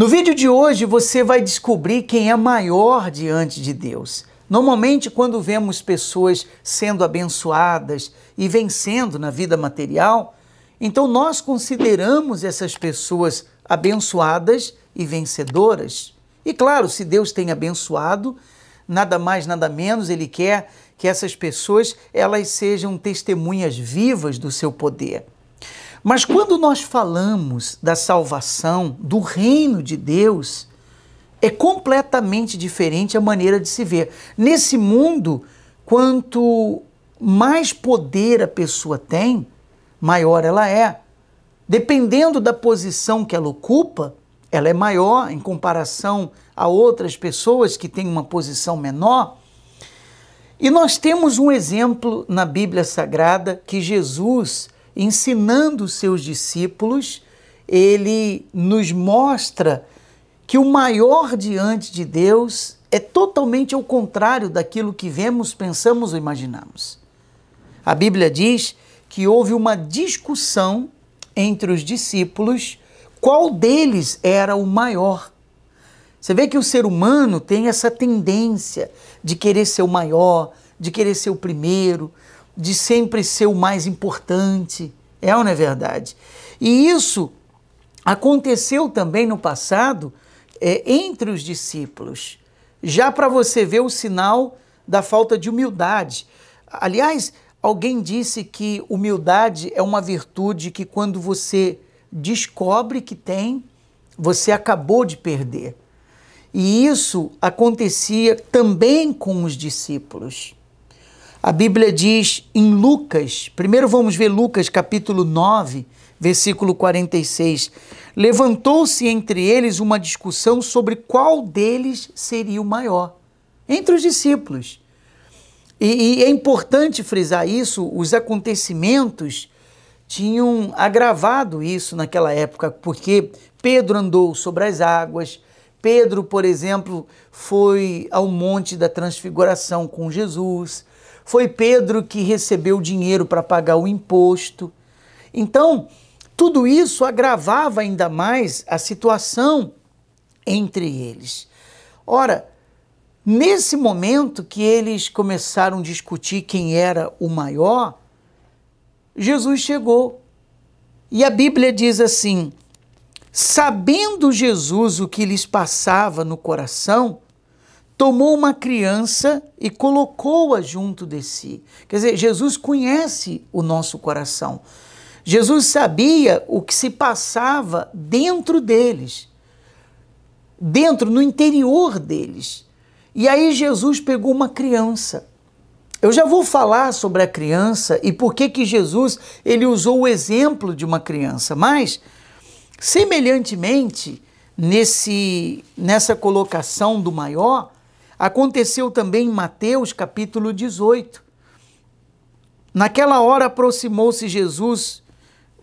No vídeo de hoje você vai descobrir quem é maior diante de Deus. Normalmente, quando vemos pessoas sendo abençoadas e vencendo na vida material, então nós consideramos essas pessoas abençoadas e vencedoras. E claro, se Deus tem abençoado, nada mais, nada menos, Ele quer que essas pessoas elas sejam testemunhas vivas do seu poder. Mas quando nós falamos da salvação, do reino de Deus, é completamente diferente a maneira de se ver. Nesse mundo, quanto mais poder a pessoa tem, maior ela é. Dependendo da posição que ela ocupa, ela é maior em comparação a outras pessoas que têm uma posição menor. E nós temos um exemplo na Bíblia Sagrada que Jesus ensinando seus discípulos, ele nos mostra que o maior diante de Deus é totalmente ao contrário daquilo que vemos, pensamos ou imaginamos. A Bíblia diz que houve uma discussão entre os discípulos qual deles era o maior. Você vê que o ser humano tem essa tendência de querer ser o maior, de querer ser o primeiro, de sempre ser o mais importante. É ou não é verdade? E isso aconteceu também no passado é, entre os discípulos. Já para você ver o sinal da falta de humildade. Aliás, alguém disse que humildade é uma virtude que quando você descobre que tem, você acabou de perder. E isso acontecia também com os discípulos. A Bíblia diz em Lucas, primeiro vamos ver Lucas capítulo 9, versículo 46. Levantou-se entre eles uma discussão sobre qual deles seria o maior, entre os discípulos. E, e é importante frisar isso, os acontecimentos tinham agravado isso naquela época, porque Pedro andou sobre as águas, Pedro, por exemplo, foi ao Monte da Transfiguração com Jesus. Foi Pedro que recebeu o dinheiro para pagar o imposto. Então, tudo isso agravava ainda mais a situação entre eles. Ora, nesse momento que eles começaram a discutir quem era o maior, Jesus chegou. E a Bíblia diz assim: Sabendo Jesus o que lhes passava no coração, tomou uma criança e colocou-a junto de si. Quer dizer, Jesus conhece o nosso coração. Jesus sabia o que se passava dentro deles, dentro, no interior deles. E aí Jesus pegou uma criança. Eu já vou falar sobre a criança e por que que Jesus ele usou o exemplo de uma criança, mas semelhantemente nesse nessa colocação do maior, Aconteceu também em Mateus capítulo 18. Naquela hora aproximou-se Jesus,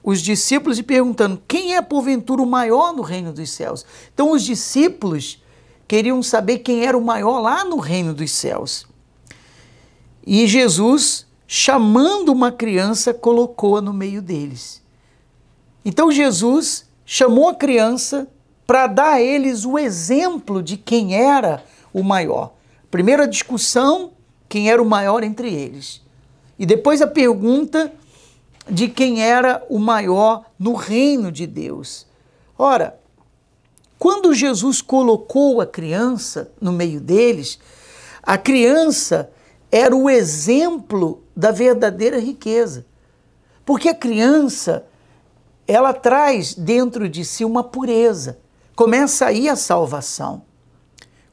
os discípulos, e perguntando: quem é porventura o maior no reino dos céus? Então, os discípulos queriam saber quem era o maior lá no reino dos céus. E Jesus, chamando uma criança, colocou-a no meio deles. Então Jesus chamou a criança para dar a eles o exemplo de quem era o maior. Primeira discussão, quem era o maior entre eles. E depois a pergunta de quem era o maior no reino de Deus. Ora, quando Jesus colocou a criança no meio deles, a criança era o exemplo da verdadeira riqueza. Porque a criança, ela traz dentro de si uma pureza. Começa aí a salvação.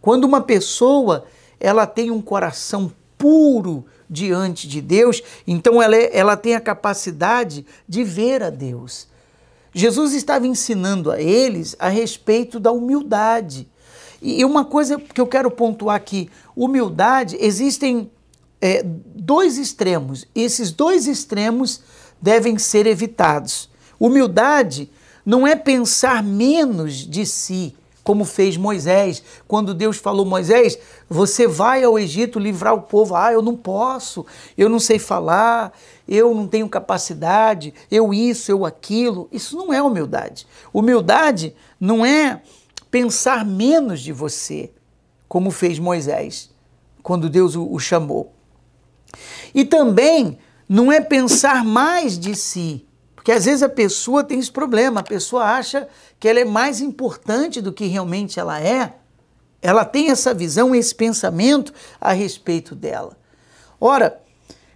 Quando uma pessoa ela tem um coração puro diante de Deus, então ela, é, ela tem a capacidade de ver a Deus. Jesus estava ensinando a eles a respeito da humildade. E uma coisa que eu quero pontuar aqui: humildade, existem é, dois extremos. e Esses dois extremos devem ser evitados. Humildade não é pensar menos de si, como fez Moisés. Quando Deus falou, Moisés, você vai ao Egito livrar o povo. Ah, eu não posso, eu não sei falar, eu não tenho capacidade, eu isso, eu aquilo. Isso não é humildade. Humildade não é pensar menos de você, como fez Moisés, quando Deus o chamou. E também não é pensar mais de si porque às vezes a pessoa tem esse problema, a pessoa acha que ela é mais importante do que realmente ela é. Ela tem essa visão, esse pensamento a respeito dela. Ora,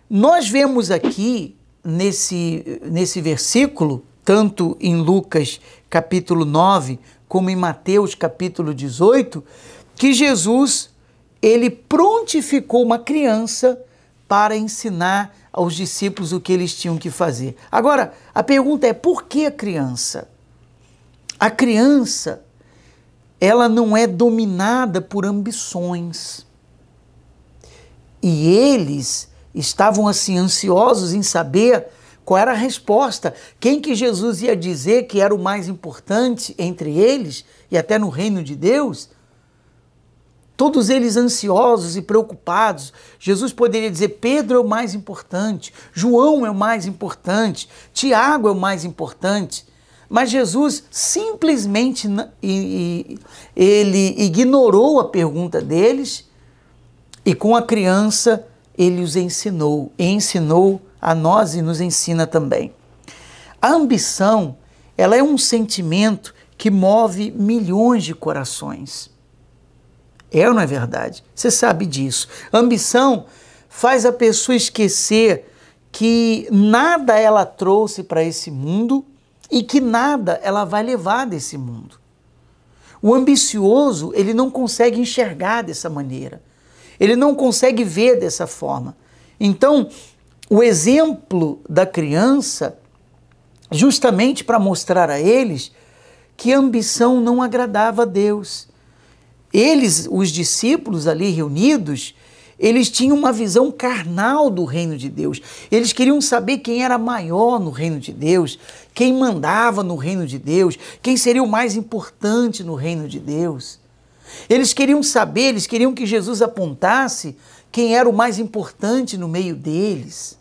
nós vemos aqui nesse, nesse versículo, tanto em Lucas capítulo 9, como em Mateus capítulo 18, que Jesus ele prontificou uma criança para ensinar aos discípulos o que eles tinham que fazer. Agora, a pergunta é por que a criança? A criança, ela não é dominada por ambições. E eles estavam assim ansiosos em saber qual era a resposta, quem que Jesus ia dizer que era o mais importante entre eles e até no reino de Deus, todos eles ansiosos e preocupados. Jesus poderia dizer: Pedro é o mais importante, João é o mais importante, Tiago é o mais importante. Mas Jesus simplesmente ele ignorou a pergunta deles e com a criança ele os ensinou, e ensinou a nós e nos ensina também. A ambição, ela é um sentimento que move milhões de corações. É ou não é verdade? Você sabe disso. A ambição faz a pessoa esquecer que nada ela trouxe para esse mundo e que nada ela vai levar desse mundo. O ambicioso, ele não consegue enxergar dessa maneira. Ele não consegue ver dessa forma. Então, o exemplo da criança, justamente para mostrar a eles que a ambição não agradava a Deus eles, os discípulos ali reunidos, eles tinham uma visão carnal do reino de Deus. Eles queriam saber quem era maior no reino de Deus, quem mandava no reino de Deus, quem seria o mais importante no reino de Deus. Eles queriam saber, eles queriam que Jesus apontasse quem era o mais importante no meio deles.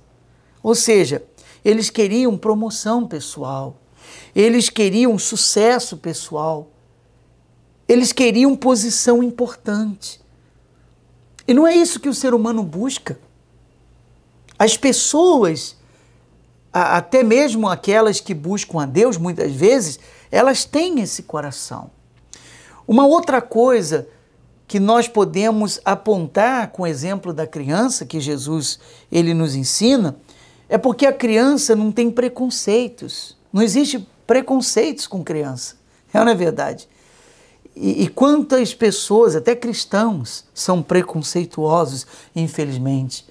Ou seja, eles queriam promoção pessoal, eles queriam sucesso pessoal, eles queriam posição importante. E não é isso que o ser humano busca. As pessoas, até mesmo aquelas que buscam a Deus, muitas vezes, elas têm esse coração. Uma outra coisa que nós podemos apontar com o exemplo da criança que Jesus ele nos ensina é porque a criança não tem preconceitos. Não existe preconceitos com criança. É não é verdade? E, e quantas pessoas, até cristãos, são preconceituosos, infelizmente.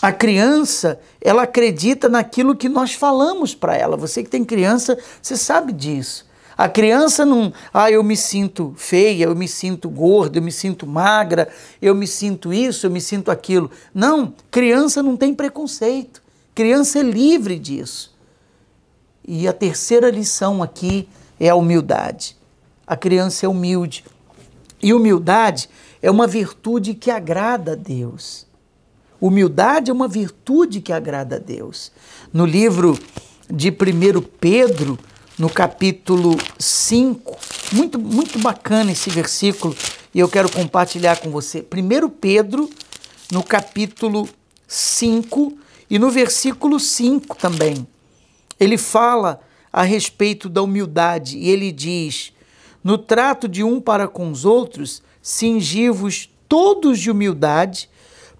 A criança, ela acredita naquilo que nós falamos para ela. Você que tem criança, você sabe disso. A criança não, ah, eu me sinto feia, eu me sinto gorda, eu me sinto magra, eu me sinto isso, eu me sinto aquilo. Não, criança não tem preconceito. Criança é livre disso. E a terceira lição aqui é a humildade a criança é humilde. E humildade é uma virtude que agrada a Deus. Humildade é uma virtude que agrada a Deus. No livro de 1 Pedro, no capítulo 5, muito, muito bacana esse versículo e eu quero compartilhar com você. 1 Pedro, no capítulo 5 e no versículo 5 também, ele fala a respeito da humildade e ele diz: no trato de um para com os outros, cingivos vos todos de humildade,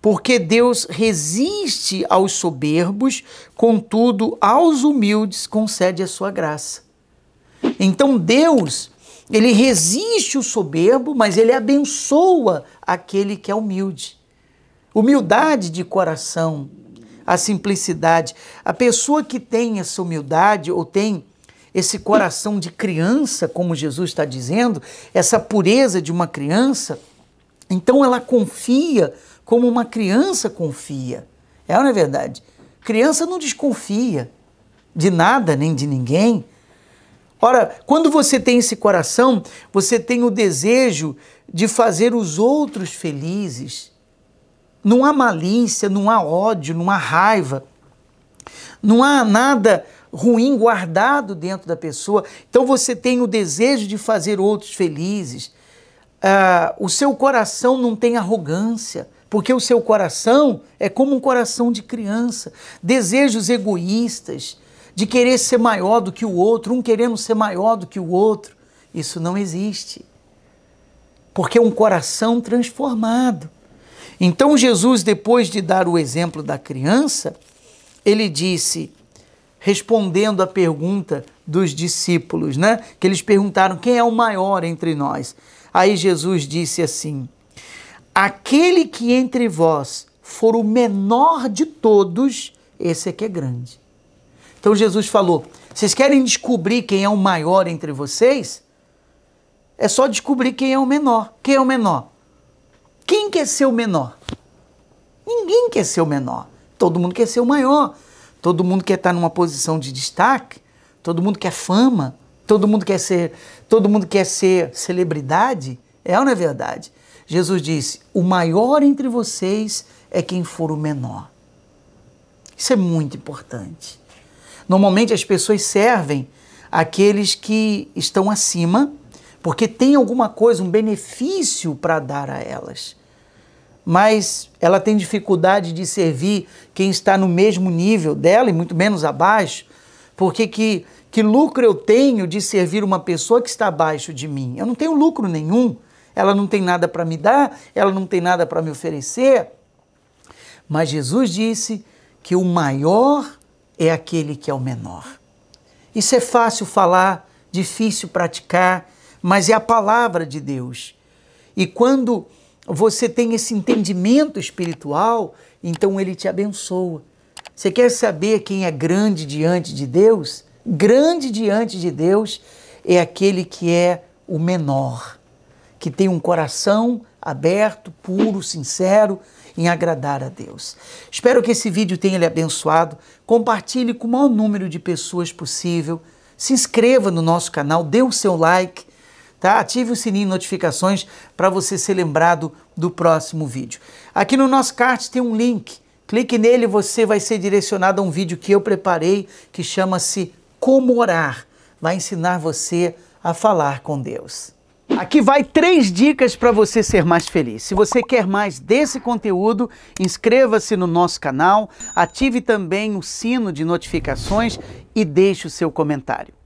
porque Deus resiste aos soberbos, contudo, aos humildes concede a sua graça. Então, Deus, ele resiste o soberbo, mas ele abençoa aquele que é humilde. Humildade de coração, a simplicidade. A pessoa que tem essa humildade ou tem esse coração de criança, como Jesus está dizendo, essa pureza de uma criança, então ela confia como uma criança confia. É ou não é verdade? Criança não desconfia de nada nem de ninguém. Ora, quando você tem esse coração, você tem o desejo de fazer os outros felizes. Não há malícia, não há ódio, não há raiva, não há nada ruim guardado dentro da pessoa. Então você tem o desejo de fazer outros felizes. Ah, o seu coração não tem arrogância, porque o seu coração é como um coração de criança. Desejos egoístas, de querer ser maior do que o outro, um querendo ser maior do que o outro. Isso não existe. Porque é um coração transformado. Então Jesus, depois de dar o exemplo da criança, ele disse: respondendo a pergunta dos discípulos, né? Que eles perguntaram: quem é o maior entre nós? Aí Jesus disse assim: aquele que entre vós for o menor de todos, esse é que é grande. Então Jesus falou: vocês querem descobrir quem é o maior entre vocês? É só descobrir quem é o menor. Quem é o menor? Quem quer ser o menor? Ninguém quer ser o menor. Todo mundo quer ser o maior todo mundo quer estar numa posição de destaque, todo mundo quer fama, todo mundo quer ser, todo mundo quer ser celebridade. É ou não é verdade? Jesus disse: "O maior entre vocês é quem for o menor". Isso é muito importante. Normalmente as pessoas servem aqueles que estão acima, porque tem alguma coisa, um benefício para dar a elas mas ela tem dificuldade de servir quem está no mesmo nível dela e muito menos abaixo, porque que, que lucro eu tenho de servir uma pessoa que está abaixo de mim? Eu não tenho lucro nenhum. Ela não tem nada para me dar, ela não tem nada para me oferecer. Mas Jesus disse que o maior é aquele que é o menor. Isso é fácil falar, difícil praticar, mas é a palavra de Deus. E quando você tem esse entendimento espiritual, então ele te abençoa. Você quer saber quem é grande diante de Deus? Grande diante de Deus é aquele que é o menor, que tem um coração aberto, puro, sincero em agradar a Deus. Espero que esse vídeo tenha lhe abençoado. Compartilhe com o maior número de pessoas possível. Se inscreva no nosso canal, dê o seu like tá? Ative o sininho de notificações para você ser lembrado do próximo vídeo. Aqui no nosso card tem um link. Clique nele, você vai ser direcionado a um vídeo que eu preparei que chama-se Como Orar. Vai ensinar você a falar com Deus. Aqui vai três dicas para você ser mais feliz. Se você quer mais desse conteúdo, inscreva-se no nosso canal, ative também o sino de notificações e deixe o seu comentário.